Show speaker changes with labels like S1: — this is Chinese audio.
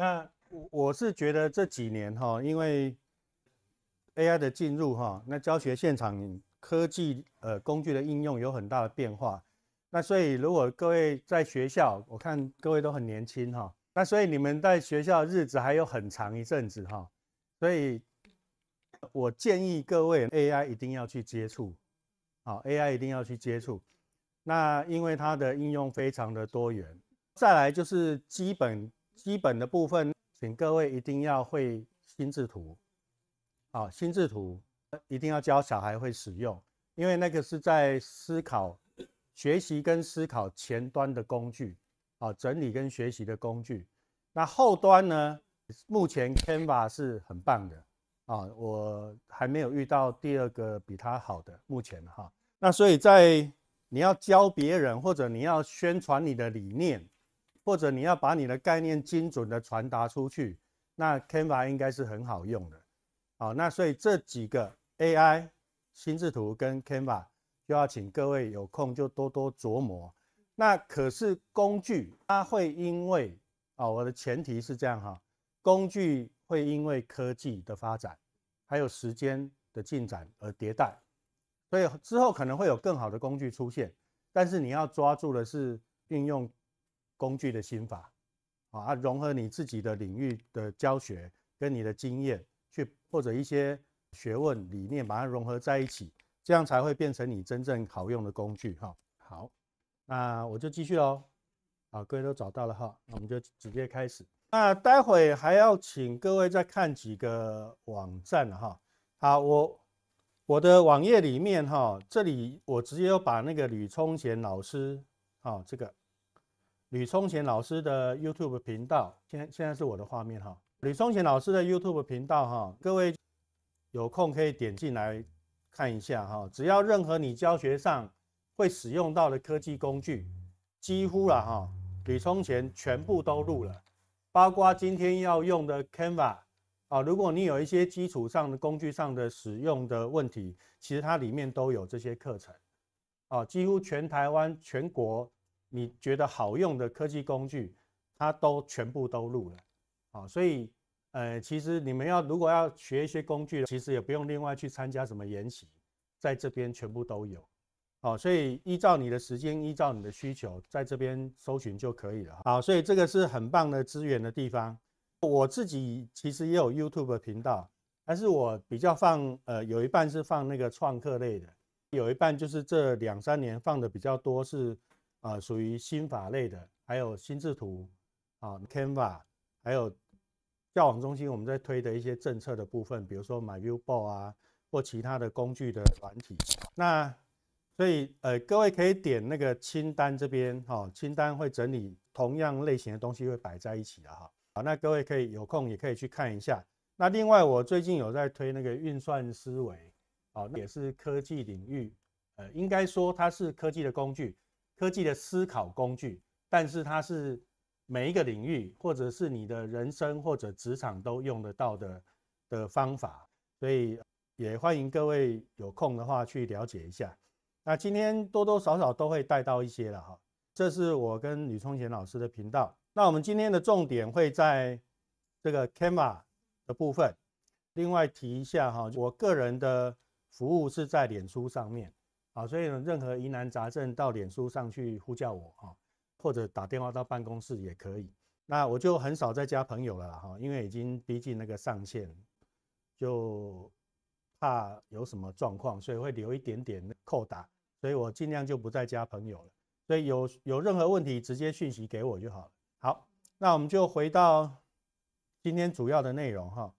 S1: 那我我是觉得这几年哈，因为 A I 的进入哈，那教学现场科技呃工具的应用有很大的变化。那所以如果各位在学校，我看各位都很年轻哈，那所以你们在学校日子还有很长一阵子哈。所以我建议各位 A I 一定要去接触，好 A I 一定要去接触。那因为它的应用非常的多元，再来就是基本。基本的部分，请各位一定要会心智图，啊，心智图一定要教小孩会使用，因为那个是在思考、学习跟思考前端的工具，啊，整理跟学习的工具。那后端呢，目前 Canva 是很棒的，啊，我还没有遇到第二个比它好的，目前哈。那所以在你要教别人或者你要宣传你的理念。或者你要把你的概念精准的传达出去，那 Canva 应该是很好用的，好，那所以这几个 AI 心智图跟 Canva，就要请各位有空就多多琢磨。那可是工具，它会因为啊，我的前提是这样哈，工具会因为科技的发展，还有时间的进展而迭代，所以之后可能会有更好的工具出现，但是你要抓住的是运用。工具的心法，啊，融合你自己的领域的教学跟你的经验，去或者一些学问理念把它融合在一起，这样才会变成你真正好用的工具哈。好，那我就继续喽。啊，各位都找到了哈，那我们就直接开始。那待会还要请各位再看几个网站哈。好，我我的网页里面哈，这里我直接把那个吕聪贤老师，啊，这个。吕充贤老师的 YouTube 频道，现现在是我的画面哈。吕充贤老师的 YouTube 频道哈，各位有空可以点进来看一下哈。只要任何你教学上会使用到的科技工具，几乎了哈，吕聪贤全部都录了，包括今天要用的 Canva 啊。如果你有一些基础上的工具上的使用的问题，其实它里面都有这些课程啊，几乎全台湾全国。你觉得好用的科技工具，它都全部都录了啊，所以呃，其实你们要如果要学一些工具，其实也不用另外去参加什么研习，在这边全部都有，啊，所以依照你的时间，依照你的需求，在这边搜寻就可以了好，所以这个是很棒的资源的地方。我自己其实也有 YouTube 频道，但是我比较放呃，有一半是放那个创客类的，有一半就是这两三年放的比较多是。啊，属于心法类的，还有心智图，啊，Canva，还有教网中心我们在推的一些政策的部分，比如说 My Viewboard 啊，或其他的工具的软体。那所以，呃，各位可以点那个清单这边，哈，清单会整理同样类型的东西会摆在一起的哈。好，那各位可以有空也可以去看一下。那另外，我最近有在推那个运算思维，啊，也是科技领域，呃，应该说它是科技的工具。科技的思考工具，但是它是每一个领域，或者是你的人生或者职场都用得到的的方法，所以也欢迎各位有空的话去了解一下。那今天多多少少都会带到一些了哈，这是我跟吕崇贤老师的频道。那我们今天的重点会在这个 k a m a 的部分，另外提一下哈，我个人的服务是在脸书上面。啊，所以呢，任何疑难杂症到脸书上去呼叫我啊，或者打电话到办公室也可以。那我就很少再加朋友了哈，因为已经逼近那个上限，就怕有什么状况，所以会留一点点扣打。所以我尽量就不再加朋友了。所以有有任何问题，直接讯息给我就好了。好，那我们就回到今天主要的内容哈。